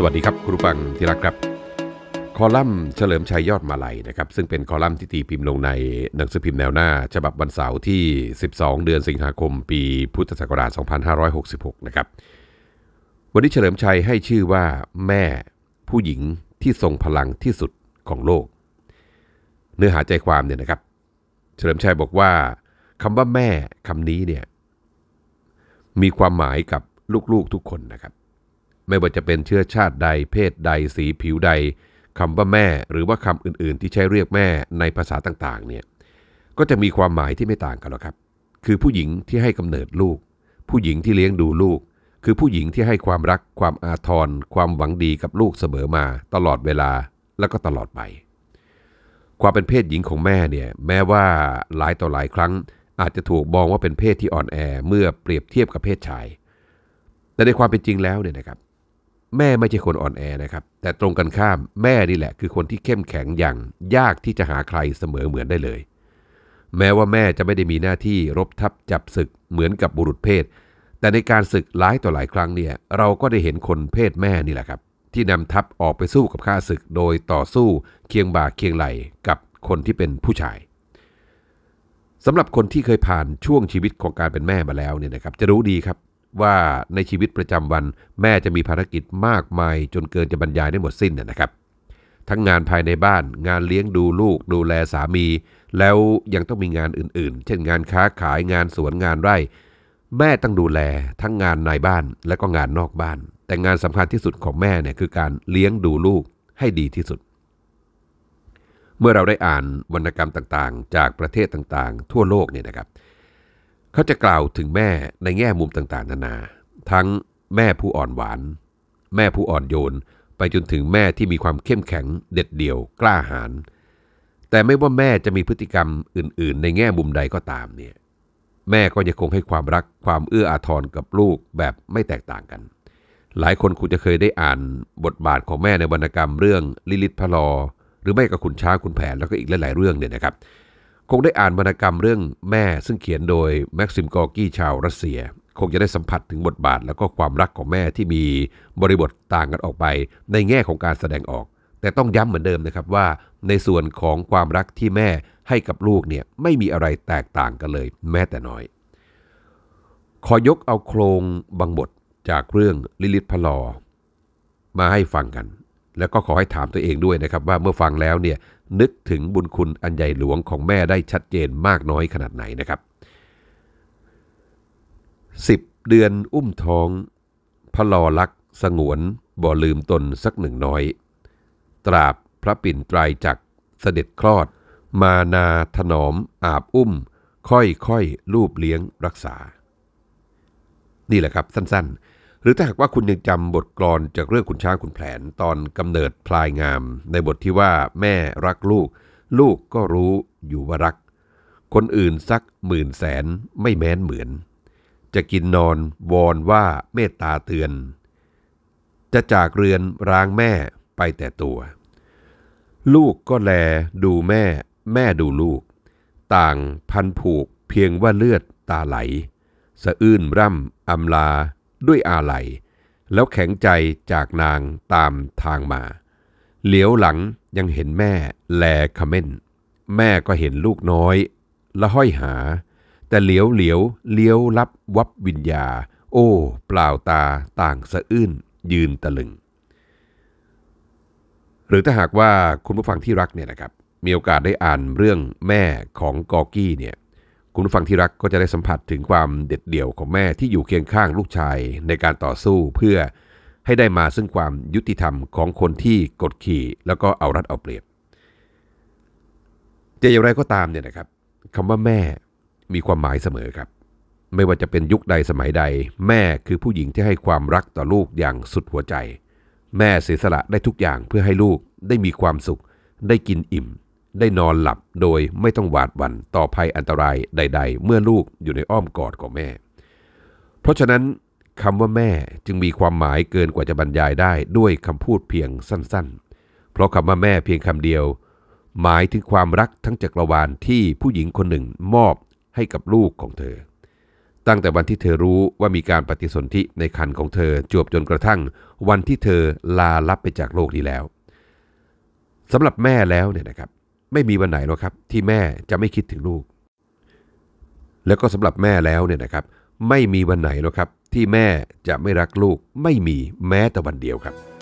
สวัสดีครับคุณฟังที่รักครับ คอลัมน์เฉลิมชัยยอดมาลัยนะครับ ซึ่งเป็นคอลัมน์ที่ตีพิมพ์ลงในหนังสือพิมพ์แนวหน้าฉบับวันเสาร์ที่ 12 เดือนสิงหาคม ปีพุทธศักราช 2566 นะครับ วันนี้เฉลิมชัยให้ชื่อว่า แม่ผู้หญิงที่ทรงพลังที่สุดของโลก เนื้อหาใจความเนี่ยนะครับ เฉลิมชัยบอกว่าคำว่าแม่คำนี้เนี่ยมีความหมายกับลูกๆทุกคนนะครับไม่ว่าจะเป็นเชื้อชาติใดเพศใดสีผิวใดคำว่าแม่ หรือว่าคำอื่นๆ ที่ใช้เรียกแม่ในภาษาต่างๆเนี่ยก็จะมีความหมายที่ไม่ต่างกันหรอกครับ คือผู้หญิงที่ให้กำเนิดลูก ผู้หญิงที่เลี้ยงดูลูก คือผู้หญิงที่ให้ความรักความอาทร ความหวังดีกับลูกเสมอมาตลอดเวลาและก็ตลอดไปความเป็นเพศหญิงของแม่เนี่ยแม้ว่าหลายต่อหลายครั้งอาจจะถูกมองว่าเป็นเพศที่อ่อนแอเมื่อเปรียบเทียบกับเพศชายแต่ในความเป็นจริงแล้วเนี่ยนะครับแม่ไม่ใช่คนอ่อนแอนะครับ แต่ตรงกันข้ามแม่นี่แหละคือคนที่เข้มแข็งอย่างยากที่จะหาใครเสมอเหมือนได้เลย แม้ว่าแม่จะไม่ได้มีหน้าที่รบทับจับศึกเหมือนกับบุรุษเพศ แต่ในการศึกหลายต่อหลายครั้งเนี่ยเราก็ได้เห็นคนเพศแม่นี่แหละครับ ที่นำทัพออกไปสู้กับข้าศึก โดยต่อสู้เคียงบ่าเคียงไหลกับคนที่เป็นผู้ชาย สำหรับคนที่เคยผ่านช่วงชีวิตของการเป็นแม่มาแล้วเนี่ยนะครับ จะรู้ดีครับว่าในชีวิตประจำวันแม่จะมีภารกิจมากมาย จนเกินจะบรรยายได้หมดสิ้นนะครับ ทั้งงานภายในบ้าน งานเลี้ยงดูลูก ดูแลสามี แล้วยังต้องมีงานอื่นๆ เช่นงานค้าขายงานสวนงานไร่ แม่ต้องดูแลทั้งงานในบ้านและก็งานนอกบ้าน แต่งานสำคัญที่สุดของแม่เนี่ยคือการเลี้ยงดูลูกให้ดีที่สุด เมื่อเราได้อ่านวรรณกรรมต่างๆ จากประเทศต่างๆ ทั่วโลกเนี่ยนะครับเขาจะกล่าวถึงแม่ในแง่มุมต่างๆนานา ทั้งแม่ผู้อ่อนหวาน แม่ผู้อ่อนโยนไปจนถึงแม่ที่มีความเข้มแข็งเด็ดเดี่ยวกล้าหาญแต่ไม่ว่าแม่จะมีพฤติกรรมอื่นๆ ในแง่มุมใดก็ตามเนี่ยแม่ก็ยังคงให้ความรักความเอื้ออาทรกับลูกแบบไม่แตกต่างกัน หลายคนคุณจะเคยได้อ่านบทบาทของแม่ในวรรณกรรมเรื่องลิลิตพะลอ หรือไม่ก็ขุนช้างขุนแผนแล้วก็อีกหลายๆเรื่องเนี่ยนะครับคงได้อ่านวรรณกรรมเรื่องแม่ซึ่งเขียนโดยแม็กซิม กอร์กี้ชาวรัสเซีย คงจะได้สัมผัสถึงบทบาท และก็ความรักของแม่ที่มีบริบทต่างกันออกไป ในแง่ของการแสดงออก แต่ต้องย้ำเหมือนเดิมนะครับว่า ในส่วนของความรักที่แม่ให้กับลูกเนี่ยไม่มีอะไรแตกต่างกันเลยแม้แต่น้อย ขอยกเอาโครงบางบทจากเรื่องลิลิตพลอ มาให้ฟังกัน แล้วก็ขอให้ถามตัวเองด้วยนะครับ ว่าเมื่อฟังแล้วเนี่ยนึกถึงบุญคุณอันใหญ่หลวงของแม่ได้ชัดเจนมากน้อยขนาดไหนนะครับ 10 เดือนอุ้มท้องพลอลักสงวนบ่ลืมตนสักหนึ่งน้อย ตราบพระปิ่นตรายจักเสด็จคลอดมานาถนอมอาบอุ้มค่อยๆรูปเลี้ยงรักษา นี่แหละครับสั้นๆหรือถ้าหากว่าคุณยังจำ บทกลอนจาก เรื่องขุนช้างขุนแผนตอน กำเนิดพลายงาม ในบทที่ว่าแม่รักลูก ลูกก็รู้อยู่ ว่า รัก คนอื่นสัก หมื่นแสนไม่แม้นเหมือน จะกินนอน วอน ว่า เมตตาเตือน จะจากเรือนร้างแม่ไปแต่ตัว ลูกก็แลดูแม่แม่ดูลูก ต่างพันผูกเพียงว่าเลือดตาไหลสะอื้นร่ำอำลาด้วยอาลัยแล้วแข็งใจจากนางตามทางมา เหลียวหลังยังเห็นแม่แลคเม่นแม่ก็เห็นลูกน้อย ละห้อยหา แต่เหลียวเหลียวเลี้ยวรับวับวิญญา โอ้ เปล่าตาต่างสะอื้น ยืนตะลึง หรือถ้าหากว่าคุณผู้ฟังที่รักเนี่ยนะครับ มีโอกาสได้อ่านเรื่องแม่ของกอกี้เนี่ยคุณผู้ฟังที่รักก็จะได้สัมผัสถึงความเด็ดเดี่ยวของแม่ที่อยู่เคียงข้างลูกชายในการต่อสู้เพื่อให้ได้มาซึ่งความยุติธรรมของคนที่ กด ขี่แล้วก็เอารัดเอาเปรียบจะ อย่างไรก็ตาม เนี่ยนะครับคำว่าแม่มีความหมายเสมอครับ ไม่ว่าจะเป็นยุคใดสมัยใดแม่คือผู้หญิงที่ให้ความรักต่อลูกอย่างสุดหัวใจ แม่เสียสละได้ทุกอย่างเพื่อให้ลูกได้มีความสุขได้กินอิ่มได้นอนหลับโดยไม่ต้องหวาดหวั่นต่อภัยอันตรายใดๆ เมื่อลูกอยู่ในอ้อมกอดของแม่ เพราะฉะนั้น คำว่าแม่จึงมีความหมายเกินกว่าจะบรรยายได้ด้วยคำพูดเพียงสั้นๆ เพราะคำว่าแม่เพียงคำเดียว หมายถึงความรักทั้งจักรวาลที่ผู้หญิงคนหนึ่งมอบให้กับลูกของเธอ ตั้งแต่วันที่เธอรู้ว่ามีการปฏิสนธิในคันของเธอจวบจนกระทั่งวันที่เธอลาลับไปจากโลกนี้แล้วสำหรับแม่แล้วเนี่ยนะครับไม่มีวันไหนหรอกครับที่แม่จะไม่คิดถึงลูก แล้วก็สำหรับแม่แล้วเนี่ยนะครับ ไม่มีวันไหนหรอกครับ ที่แม่จะไม่รักลูก ไม่มีแม้แต่วันเดียวครับ